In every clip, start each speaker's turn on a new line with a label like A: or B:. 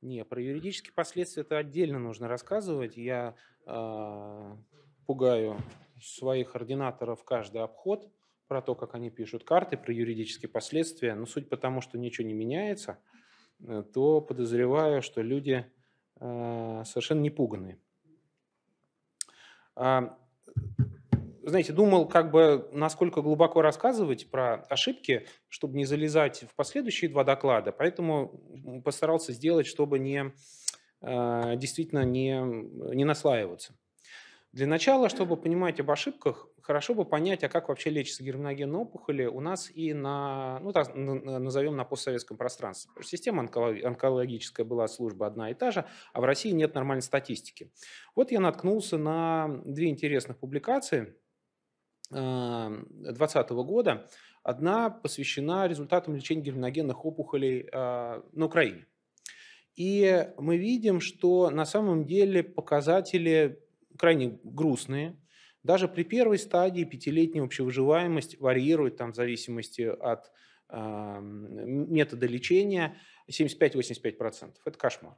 A: Не, про юридические последствия это отдельно нужно рассказывать. Я э, пугаю своих ординаторов каждый обход про то, как они пишут карты, про юридические последствия. Но суть потому, что ничего не меняется, э, то подозреваю, что люди э, совершенно не пуганы. А, знаете, думал, как бы, насколько глубоко рассказывать про ошибки, чтобы не залезать в последующие два доклада. Поэтому постарался сделать, чтобы не, а, действительно не, не наслаиваться. Для начала, чтобы понимать об ошибках, хорошо бы понять, а как вообще лечится герминогенные опухоли у нас и на, ну, так, назовем на постсоветском пространстве. система онкологическая была, служба одна и та же, а в России нет нормальной статистики. Вот я наткнулся на две интересных публикации – 2020 э, года. Одна посвящена результатам лечения гельминогенных опухолей э, на Украине. И мы видим, что на самом деле показатели крайне грустные. Даже при первой стадии пятилетняя выживаемость варьирует там, в зависимости от э, метода лечения 75-85%. Это кошмар.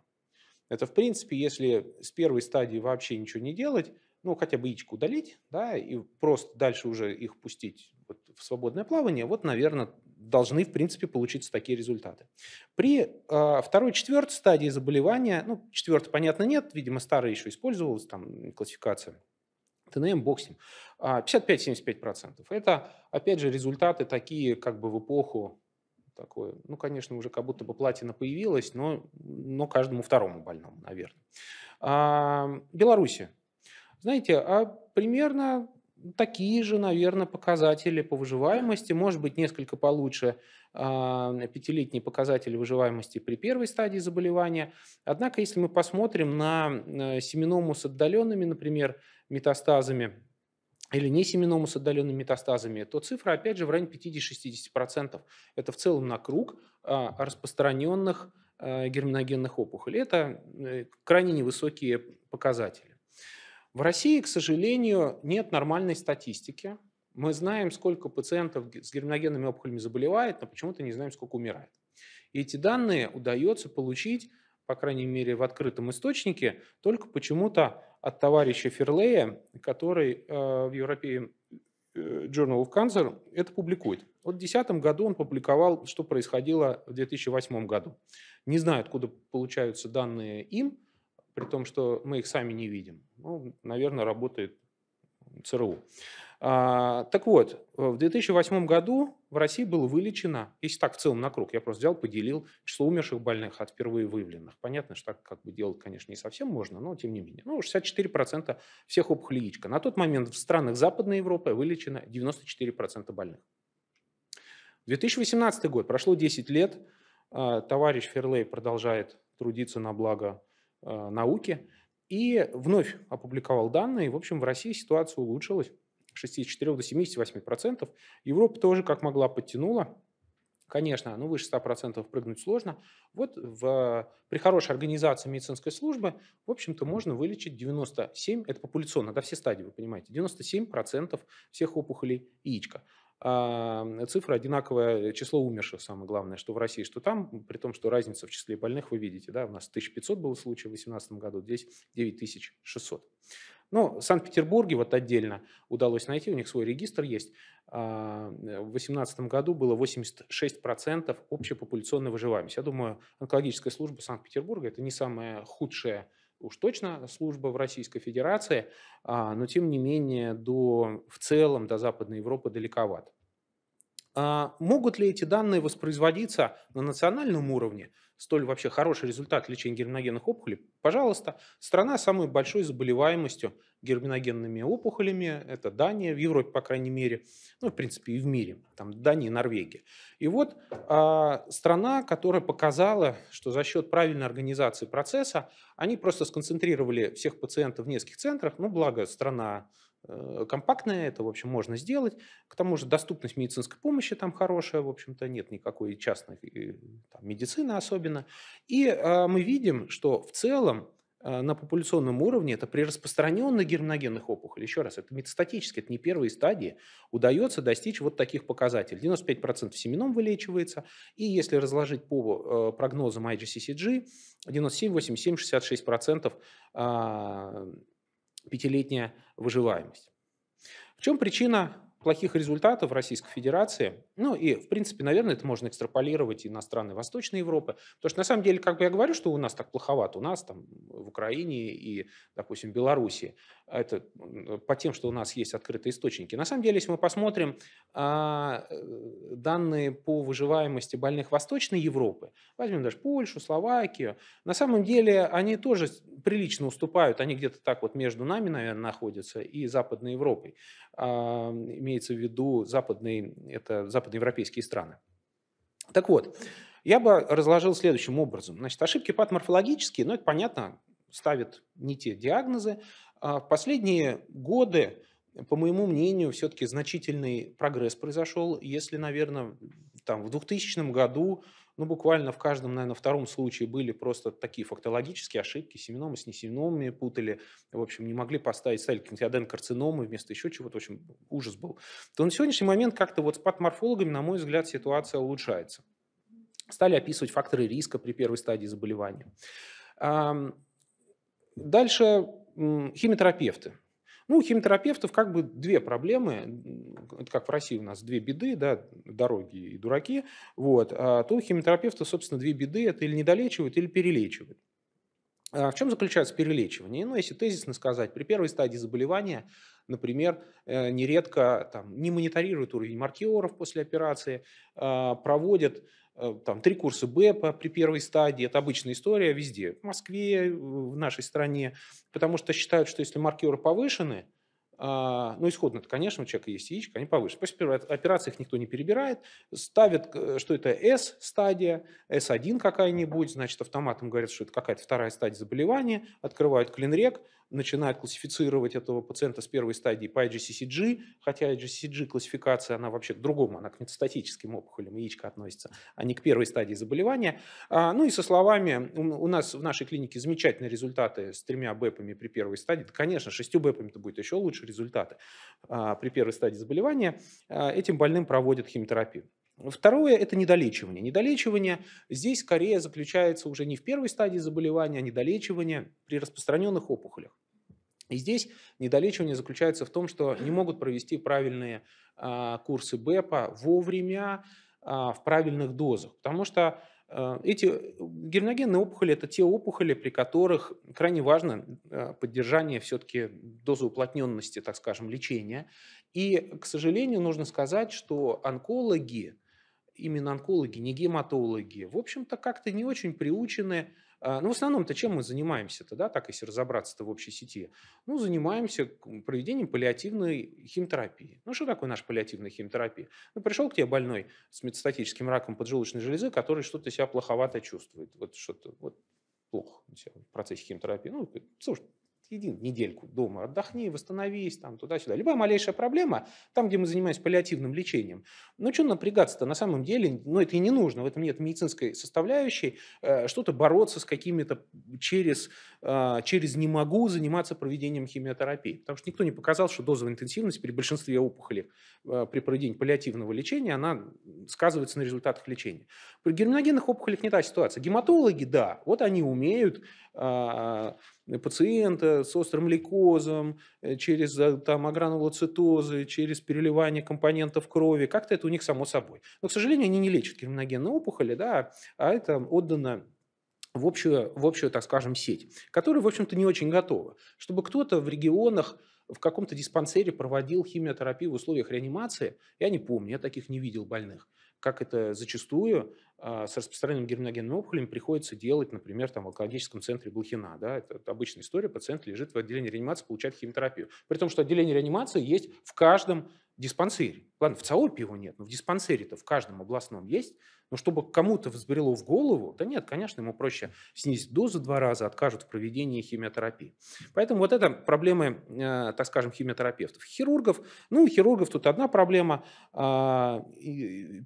A: Это, в принципе, если с первой стадии вообще ничего не делать, ну, хотя бы яичко удалить, да, и просто дальше уже их пустить вот в свободное плавание, вот, наверное, должны, в принципе, получиться такие результаты. При э, второй, четвертой стадии заболевания, ну, четвертой, понятно, нет, видимо, старая еще использовалась, там, классификация, ТНМ, боксим, 55-75%. Это, опять же, результаты такие, как бы в эпоху такое, ну, конечно, уже как будто бы платина появилась, но, но каждому второму больному, наверное. А, знаете, а примерно такие же, наверное, показатели по выживаемости, может быть, несколько получше а, пятилетний показатель выживаемости при первой стадии заболевания. Однако, если мы посмотрим на э, семеному с отдаленными, например, метастазами, или не семеному с отдаленными метастазами, то цифра, опять же, в районе 50-60%. Это в целом на круг а, распространенных э, герминогенных опухолей. Это э, крайне невысокие показатели. В России, к сожалению, нет нормальной статистики. Мы знаем, сколько пациентов с герминогенными опухолями заболевает, но почему-то не знаем, сколько умирает. И эти данные удается получить, по крайней мере, в открытом источнике, только почему-то от товарища Ферлея, который э, в European э, Journal of Cancer это публикует. Вот в 2010 году он публиковал, что происходило в 2008 году. Не знаю, откуда получаются данные им, при том, что мы их сами не видим. Ну, наверное, работает ЦРУ. А, так вот, в 2008 году в России было вылечено, если так в целом на круг, я просто взял, поделил число умерших больных от впервые выявленных. Понятно, что так как бы делать, конечно, не совсем можно, но тем не менее. Ну, 64% всех опухолей яичка. На тот момент в странах Западной Европы вылечено 94% больных. 2018 год, прошло 10 лет, а, товарищ Ферлей продолжает трудиться на благо Э, науки и вновь опубликовал данные. В общем, в России ситуация улучшилась 64 до 78 процентов. Европа тоже как могла подтянула. Конечно, ну выше 100% процентов прыгнуть сложно. Вот в, при хорошей организации медицинской службы, в общем-то, можно вылечить 97, это популяционно, да, все стадии, вы понимаете, 97% процентов всех опухолей яичка. А, цифра одинаковое число умерших, самое главное, что в России, что там, при том, что разница в числе больных вы видите, да, у нас 1500 было случаев в 2018 году, здесь 9600. Но в Санкт-Петербурге вот отдельно удалось найти, у них свой регистр есть. А, в 2018 году было 86% общепопуляционной выживаемости. Я думаю, онкологическая служба Санкт-Петербурга – это не самая худшая уж точно служба в Российской Федерации, а, но тем не менее до, в целом до Западной Европы далековато. А, могут ли эти данные воспроизводиться на национальном уровне? Столь вообще хороший результат лечения герминогенных опухолей? Пожалуйста, страна с самой большой заболеваемостью герминогенными опухолями. Это Дания, в Европе, по крайней мере, ну, в принципе, и в мире, там Дания Норвегия. И вот э, страна, которая показала, что за счет правильной организации процесса они просто сконцентрировали всех пациентов в нескольких центрах, ну, благо страна э, компактная, это, в общем, можно сделать. К тому же доступность медицинской помощи там хорошая, в общем-то, нет никакой частной э, там, медицины особенно. И э, мы видим, что в целом а, на популяционном уровне, это при распространенных герминогенных опухолей. еще раз, это метастатически, это не первые стадии, удается достичь вот таких показателей. 95% семеном вылечивается, и если разложить по э, прогнозам IGCCG, 97, 87, 66% пятилетняя выживаемость. В чем причина плохих результатов в Российской Федерации, ну и, в принципе, наверное, это можно экстраполировать и на страны Восточной Европы, потому что, на самом деле, как бы я говорю, что у нас так плоховато, у нас там в Украине и, допустим, Беларуси, это э, по тем, что у нас есть открытые источники. На самом деле, если мы посмотрим а, э, данные по выживаемости больных Восточной Европы, возьмем даже Польшу, Словакию, на самом деле они тоже прилично уступают, они где-то так вот между нами, наверное, находятся, и Западной Европой. А, имеется в виду западные, это западноевропейские страны. Так вот, я бы разложил следующим образом. Значит, ошибки патморфологические но ну, это понятно, ставят не те диагнозы. А в последние годы по моему мнению, все-таки значительный прогресс произошел. Если, наверное, там, в 2000 году ну, буквально в каждом, наверное, втором случае были просто такие фактологические ошибки, семеномы с несеменомами путали, в общем, не могли поставить цель карциномы вместо еще чего-то, в общем, ужас был, то на сегодняшний момент как-то вот с патморфологами, на мой взгляд, ситуация улучшается. Стали описывать факторы риска при первой стадии заболевания. Дальше химиотерапевты. Ну, у химиотерапевтов как бы две проблемы, это как в России у нас две беды, да, дороги и дураки, вот, а то у химиотерапевтов, собственно, две беды, это или недолечивают, или перелечивают. А в чем заключается перелечивание? Ну, если тезисно сказать, при первой стадии заболевания например, э, нередко там, не мониторируют уровень маркеров после операции, а, проводят э, там, три курса БЭПа при первой стадии. Это обычная история везде. В Москве, в нашей стране. Потому что считают, что если маркеры повышены, а, ну, исходно, конечно, у человека есть яичко, они повыше. После первой операции их никто не перебирает, ставят, э, что это S-стадия, S1 какая-нибудь, значит, автоматом говорят, что это какая-то вторая стадия заболевания, открывают клинрек, начинают классифицировать этого пациента с первой стадии по IGCCG, хотя IGCCG классификация, она вообще к другому, она к метастатическим опухолям яичка относится, а не к первой стадии заболевания. А, ну и со словами, у нас в нашей клинике замечательные результаты с тремя БЭПами при первой стадии, конечно, шестью БЭПами это будет еще лучше результаты. А, при первой стадии заболевания а, этим больным проводят химиотерапию. Второе – это недолечивание. Недолечивание здесь скорее заключается уже не в первой стадии заболевания, а недолечивание при распространенных опухолях. И здесь недолечивание заключается в том, что не могут провести правильные а, курсы БЭПа вовремя, в правильных дозах. Потому что эти э, герногенные опухоли – это те опухоли, при которых крайне важно поддержание все-таки дозу уплотненности, так скажем, лечения. И, к сожалению, нужно сказать, что онкологи, именно онкологи, не гематологи, в общем-то, как-то не очень приучены а, ну, в основном-то чем мы занимаемся-то, да, так если разобраться-то в общей сети? Ну, занимаемся проведением паллиативной химиотерапии. Ну, что такое наша паллиативная химиотерапия? Ну, пришел к тебе больной с метастатическим раком поджелудочной железы, который что-то себя плоховато чувствует, вот что-то, вот плохо себя в процессе химиотерапии. Ну, слушай, един недельку дома отдохни, восстановись, там, туда-сюда. Любая малейшая проблема, там, где мы занимаемся паллиативным лечением, ну, что напрягаться-то на самом деле? Ну, это и не нужно, в этом нет медицинской составляющей. Э, что-то бороться с какими-то через, э, через «не могу» заниматься проведением химиотерапии. Потому что никто не показал, что дозовая интенсивность при большинстве опухолей э, при проведении паллиативного лечения, она сказывается на результатах лечения. При герминогенных опухолях не та ситуация. Гематологи, да, вот они умеют а, э, пациента с острым лейкозом, э, через э, там, агранулоцитозы, через переливание компонентов крови. Как-то это у них само собой. Но, к сожалению, они не лечат криминогенные опухоли, да, а это отдано в общую, в общую, так скажем, сеть, которая, в общем-то, не очень готова. Чтобы кто-то в регионах в каком-то диспансере проводил химиотерапию в условиях реанимации, я не помню, я таких не видел больных. Как это зачастую а, с распространенным герминогенными опухолями приходится делать, например, там, в онкологическом центре Блохина. Да? Это, это обычная история. Пациент лежит в отделении реанимации, получает химиотерапию. При том, что отделение реанимации есть в каждом диспансере. Ладно, в ЦАОПе его нет, но в диспансере-то в каждом областном есть. Но чтобы кому-то взбрело в голову, да нет, конечно, ему проще снизить дозу два раза, откажут в проведении химиотерапии. Поэтому вот это проблемы, э, так скажем, химиотерапевтов. Хирургов, ну, у хирургов тут одна проблема. Э,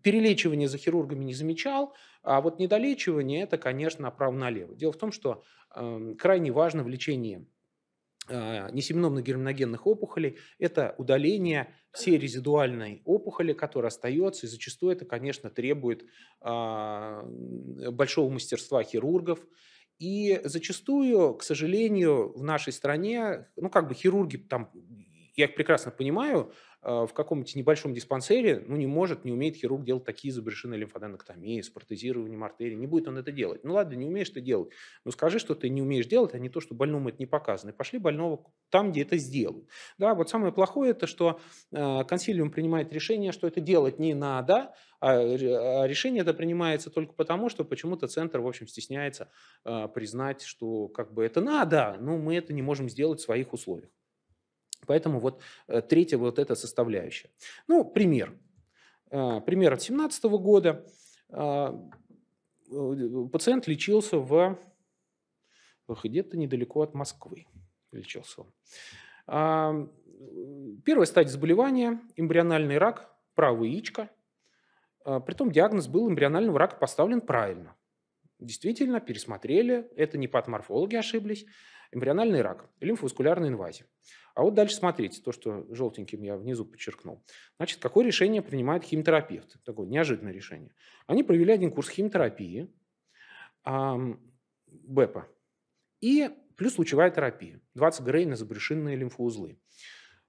A: перелечивание за хирургами не замечал отвечал. А вот недолечивание – это, конечно, право-налево. Дело в том, что э, крайне важно в лечении э, несеменно-герминогенных опухолей – это удаление всей резидуальной опухоли, которая остается, и зачастую это, конечно, требует э, большого мастерства хирургов, и зачастую, к сожалению, в нашей стране, ну как бы хирурги там, я их прекрасно понимаю, Э, в каком-нибудь небольшом диспансере, ну, не может, не умеет хирург делать такие изобретенные лимфоденоктомии с протезированием артерии. Не будет он это делать. Ну, ладно, не умеешь это делать. Но скажи, что ты не умеешь делать, а не то, что больному это не показано. И пошли больного там, где это сделают. Да, вот самое плохое это, что э, консилиум принимает решение, что это делать не надо, а, а решение это принимается только потому, что почему-то центр, в общем, стесняется э, признать, что как бы это надо, но мы это не можем сделать в своих условиях. Поэтому вот э, третья вот эта составляющая. Ну, пример. А, пример от 2017 года. А, э, пациент лечился в... где-то недалеко от Москвы лечился он. А, первая стадия заболевания – эмбриональный рак правого яичка. Притом диагноз был эмбрионального рака поставлен правильно. Действительно, пересмотрели, это не патоморфологи ошиблись – эмбриональный рак, лимфоваскулярная инвазия. А вот дальше смотрите, то, что желтеньким я внизу подчеркнул. Значит, какое решение принимает химиотерапевт? Такое неожиданное решение. Они провели один курс химиотерапии, эм, БЭПа, и плюс лучевая терапия, 20 грей на забрюшинные лимфоузлы.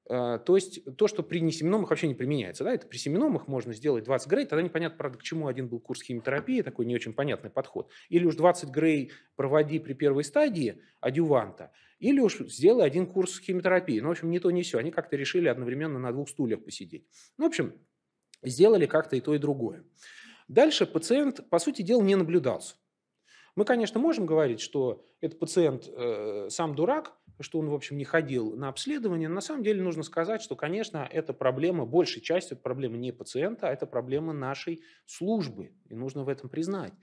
A: А, то есть то, что при несеменомых вообще не применяется. Да? Это при семеномых можно сделать 20 грей, тогда непонятно, правда, к чему один был курс химиотерапии, такой не очень понятный подход. Или уж 20 грей проводи при первой стадии адюванта, или уж сделай один курс химиотерапии. Ну, в общем, не то, не все. Они как-то решили одновременно на двух стульях посидеть. Ну, в общем, сделали как-то и то, и другое. Дальше пациент, по сути дела, не наблюдался. Мы, конечно, можем говорить, что этот пациент э, сам дурак, что он, в общем, не ходил на обследование. На самом деле нужно сказать, что, конечно, эта проблема, большей частью, это проблема не пациента, а это проблема нашей службы. И нужно в этом признать.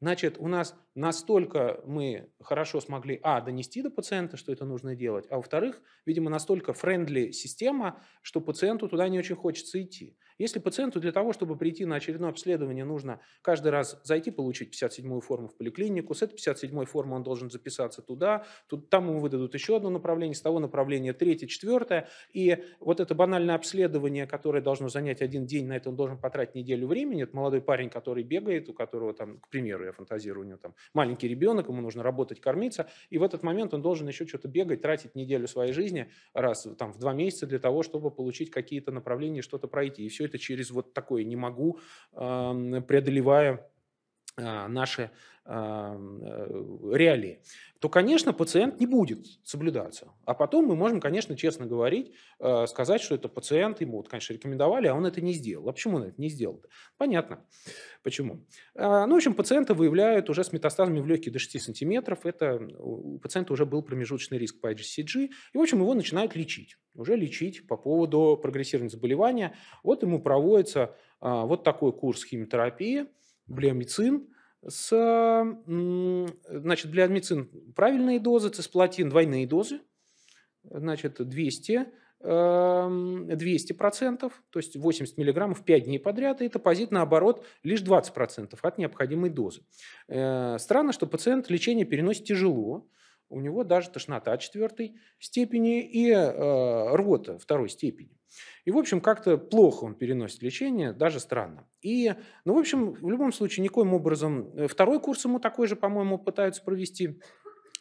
A: Значит, у нас настолько мы хорошо смогли, а, донести до пациента, что это нужно делать, а во-вторых, видимо, настолько френдли система, что пациенту туда не очень хочется идти. Если пациенту для того, чтобы прийти на очередное обследование, нужно каждый раз зайти, получить 57-ю форму в поликлинику, с этой 57-й формы он должен записаться туда, тут, там ему выдадут еще одно направление, с того направления третье, четвертое, и вот это банальное обследование, которое должно занять один день, на это он должен потратить неделю времени, это молодой парень, который бегает, у которого там, к примеру, я фантазирую, у него там маленький ребенок, ему нужно работать, кормиться, и в этот момент он должен еще что-то бегать, тратить неделю своей жизни раз там в два месяца для того, чтобы получить какие-то направления, что-то пройти, и все все это через вот такое «не могу», преодолевая а, наши а, э, реалии, то, конечно, пациент не будет соблюдаться. А потом мы можем, конечно, честно говорить, а, сказать, что это пациент, ему, вот, конечно, рекомендовали, а он это не сделал. А почему он это не сделал? Понятно, почему. Ну, в общем, пациента выявляют уже с метастазами в легкие до 6 сантиметров. Это у пациента уже был промежуточный риск по IGCG. И, в общем, его начинают лечить. Уже лечить по поводу прогрессирования заболевания. Вот ему проводится вот такой курс химиотерапии – блиомицин с, значит, блиомицин правильные дозы, цисплатин двойные дозы, значит, 200, 200%, эм, то есть 80 миллиграммов 5 дней подряд, и это позит наоборот, лишь 20% от необходимой дозы. Э, странно, что пациент лечение переносит тяжело, у него даже тошнота четвертой степени и э, рвота второй степени. И, в общем, как-то плохо он переносит лечение, даже странно. И, ну, в общем, в любом случае, никоим образом... Э, второй курс ему такой же, по-моему, пытаются провести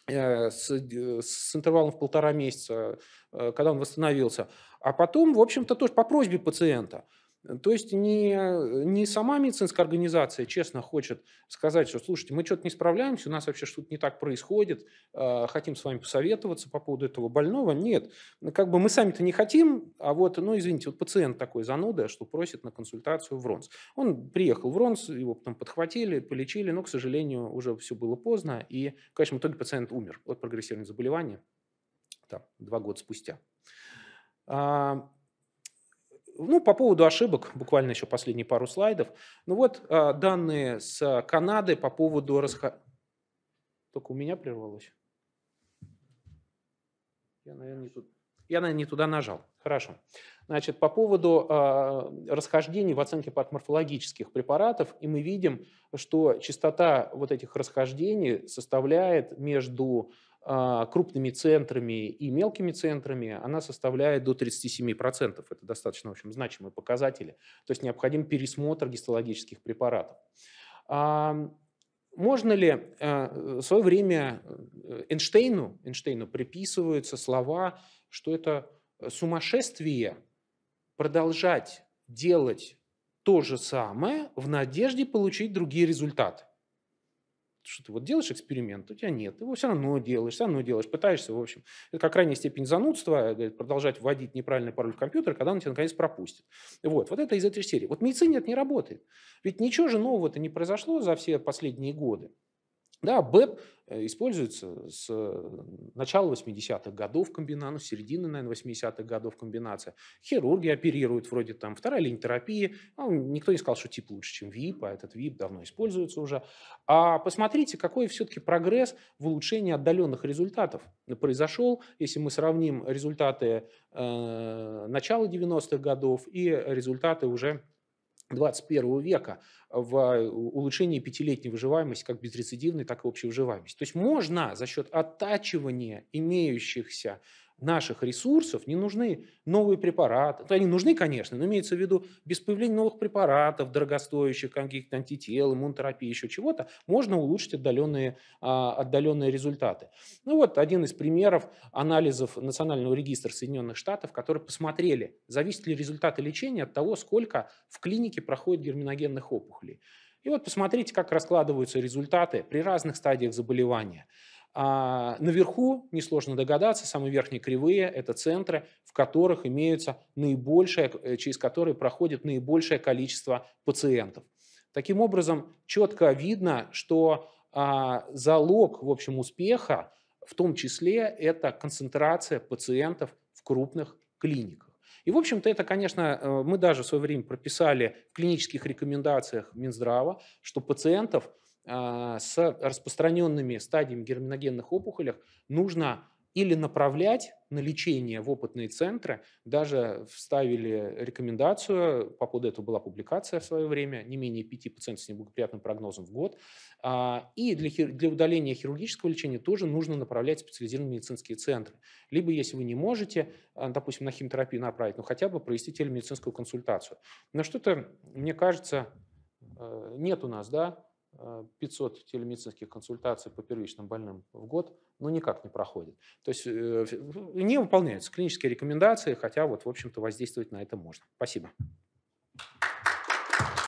A: э, с, э, с интервалом в полтора месяца, когда он восстановился. А потом, в общем-то, тоже по просьбе пациента – Э, то есть не, э, не сама медицинская организация честно хочет сказать, что, слушайте, мы что-то не справляемся, у нас вообще что-то не так происходит, э, хотим с вами посоветоваться по поводу этого больного. Нет, ну, как бы мы сами-то не хотим, а вот, ну, извините, вот пациент такой зануда, что просит на консультацию в РОНС. Он приехал в РОНС, его потом подхватили, полечили, но, к сожалению, уже все было поздно, и в конечном итоге пациент умер от прогрессивного заболевания, там, два года спустя. А, ну, по поводу ошибок, буквально еще последние пару слайдов. Ну вот а, данные с Канады по поводу... Расход... Только у меня прервалось. Я, наверное, не тут... Я, наверное, не туда нажал. Хорошо. Значит, по поводу э, расхождений в оценке патоморфологических препаратов, и мы видим, что частота вот этих расхождений составляет между а, крупными центрами и мелкими центрами, она составляет до 37%. Это достаточно, в общем, значимые показатели. То есть необходим пересмотр гистологических препаратов. Можно ли э, в свое время э, Эйнштейну, Эйнштейну приписываются слова, что это сумасшествие продолжать делать то же самое в надежде получить другие результаты? что ты вот делаешь эксперимент, у тебя нет, ты его все равно делаешь, все равно делаешь, пытаешься, в общем. Это как крайняя степень занудства, э, говорит, продолжать вводить неправильный пароль в компьютер, когда он тебя наконец пропустит. Вот, вот это из этой серии. Вот в медицине это не работает. Ведь ничего же нового-то не произошло за все последние годы. Да, БЭП э, используется с э, начала 80-х годов комбинацию, середины, наверное, 80-х годов комбинация. Хирурги оперируют вроде там, вторая линия терапии. Ну, никто не сказал, что тип лучше, чем ВИП, а этот ВИП давно используется уже. А посмотрите, какой все-таки прогресс в улучшении отдаленных результатов произошел, если мы сравним результаты э, начала 90-х годов и результаты уже 21 века в э, улучшении пятилетней выживаемости, как безрецидивной, так и общей выживаемости. То есть можно за счет оттачивания имеющихся наших ресурсов не нужны новые препараты. Они нужны, конечно, но имеется в виду, без появления новых препаратов, дорогостоящих, каких-то антител, иммунотерапии, еще чего-то, можно улучшить отдаленные, а, отдаленные результаты. Ну вот один из примеров анализов Национального регистра Соединенных Штатов, которые посмотрели, зависят ли результаты лечения от того, сколько в клинике проходит герминогенных опухолей. И вот посмотрите, как раскладываются результаты при разных стадиях заболевания – а наверху, несложно догадаться, самые верхние кривые – это центры, в которых имеются наибольшее, э, через которые проходит наибольшее количество пациентов. Таким образом, четко видно, что а, залог, в общем, успеха, в том числе, это концентрация пациентов в крупных клиниках. И, в общем-то, это, конечно, э, мы даже в свое время прописали в клинических рекомендациях Минздрава, что пациентов – а, с распространенными стадиями герминогенных опухолях нужно или направлять на лечение в опытные центры, даже вставили рекомендацию, по поводу этого была публикация в свое время, не менее пяти пациентов с неблагоприятным прогнозом в год, а, и для, для удаления хирургического лечения тоже нужно направлять в специализированные медицинские центры. Либо, если вы не можете, а, допустим, на химиотерапию направить, ну хотя бы провести телемедицинскую консультацию. На что-то, мне кажется, э, нет у нас, да, 500 э, телемедицинских консультаций по первичным больным в год, ну, никак не проходит. То есть э, не выполняются клинические рекомендации, хотя вот, в общем-то, воздействовать на это можно. Спасибо.